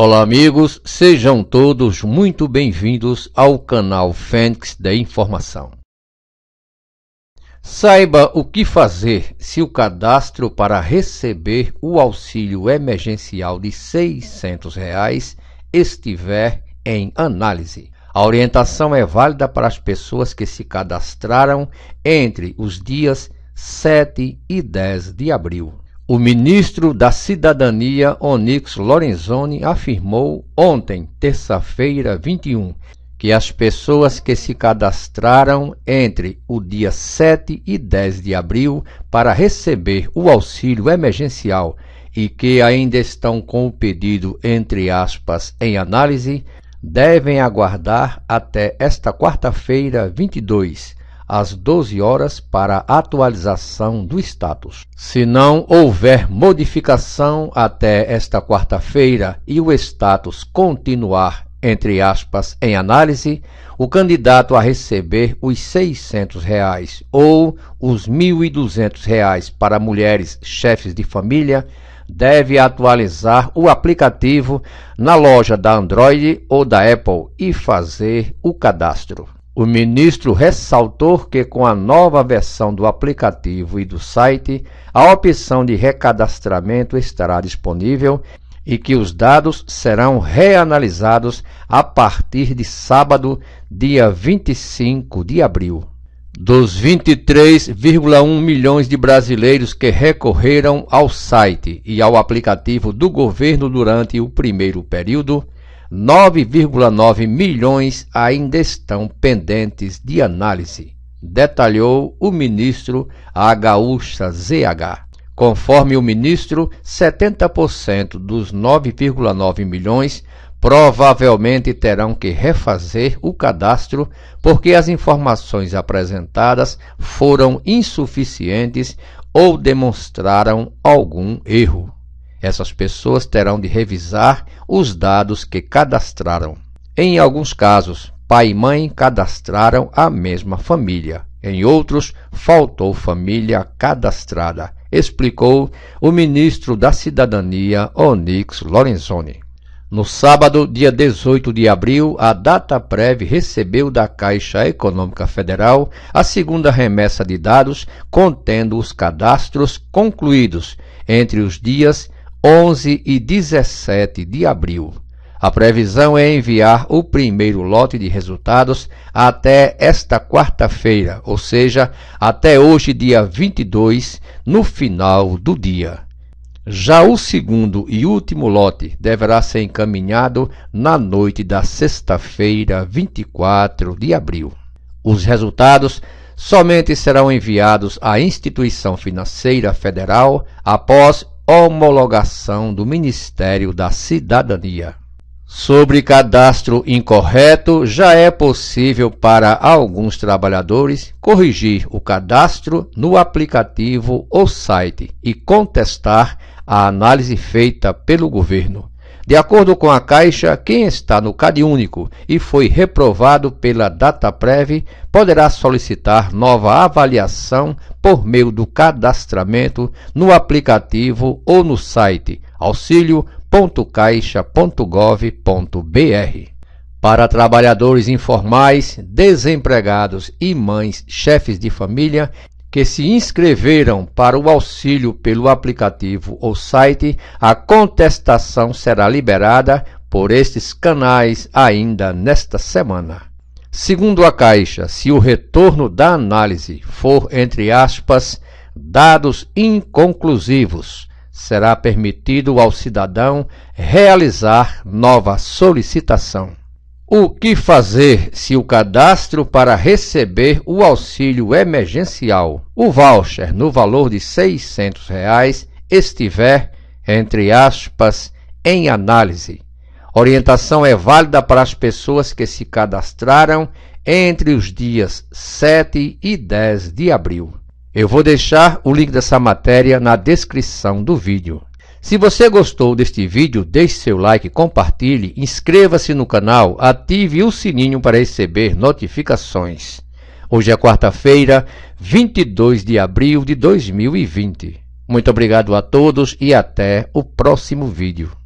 Olá, amigos, sejam todos muito bem-vindos ao canal Fênix da Informação. Saiba o que fazer se o cadastro para receber o auxílio emergencial de R$ 600 reais estiver em análise. A orientação é válida para as pessoas que se cadastraram entre os dias 7 e 10 de abril. O ministro da Cidadania, Onix Lorenzoni, afirmou ontem, terça-feira, 21, que as pessoas que se cadastraram entre o dia 7 e 10 de abril para receber o auxílio emergencial e que ainda estão com o pedido, entre aspas, em análise, devem aguardar até esta quarta-feira, 22, às 12 horas para atualização do status. Se não houver modificação até esta quarta-feira e o status continuar entre aspas, em análise, o candidato a receber os R$ 600 reais ou os R$ 1.200 reais para mulheres chefes de família deve atualizar o aplicativo na loja da Android ou da Apple e fazer o cadastro. O ministro ressaltou que, com a nova versão do aplicativo e do site, a opção de recadastramento estará disponível e que os dados serão reanalisados a partir de sábado, dia 25 de abril. Dos 23,1 milhões de brasileiros que recorreram ao site e ao aplicativo do governo durante o primeiro período, 9,9 milhões ainda estão pendentes de análise, detalhou o ministro Gaúcha ZH. Conforme o ministro, 70% dos 9,9 milhões provavelmente terão que refazer o cadastro porque as informações apresentadas foram insuficientes ou demonstraram algum erro. Essas pessoas terão de revisar os dados que cadastraram. Em alguns casos, pai e mãe cadastraram a mesma família. Em outros, faltou família cadastrada, explicou o ministro da Cidadania, Onyx Lorenzoni. No sábado, dia 18 de abril, a Data Prévia recebeu da Caixa Econômica Federal a segunda remessa de dados contendo os cadastros concluídos entre os dias 11 e 17 de abril. A previsão é enviar o primeiro lote de resultados até esta quarta-feira, ou seja, até hoje, dia 22, no final do dia. Já o segundo e último lote deverá ser encaminhado na noite da sexta-feira, 24 de abril. Os resultados somente serão enviados à instituição financeira federal após homologação do Ministério da Cidadania. Sobre cadastro incorreto, já é possível para alguns trabalhadores corrigir o cadastro no aplicativo ou site e contestar a análise feita pelo governo. De acordo com a Caixa, quem está no CAD único e foi reprovado pela data prévia poderá solicitar nova avaliação por meio do cadastramento no aplicativo ou no site auxilio.caixa.gov.br. Para trabalhadores informais, desempregados e mães chefes de família, que se inscreveram para o auxílio pelo aplicativo ou site, a contestação será liberada por estes canais ainda nesta semana. Segundo a Caixa, se o retorno da análise for, entre aspas, dados inconclusivos, será permitido ao cidadão realizar nova solicitação. O que fazer se o cadastro para receber o auxílio emergencial, o voucher no valor de R$ 600, reais, estiver, entre aspas, em análise? Orientação é válida para as pessoas que se cadastraram entre os dias 7 e 10 de abril. Eu vou deixar o link dessa matéria na descrição do vídeo. Se você gostou deste vídeo, deixe seu like, compartilhe, inscreva-se no canal, ative o sininho para receber notificações. Hoje é quarta-feira, 22 de abril de 2020. Muito obrigado a todos e até o próximo vídeo.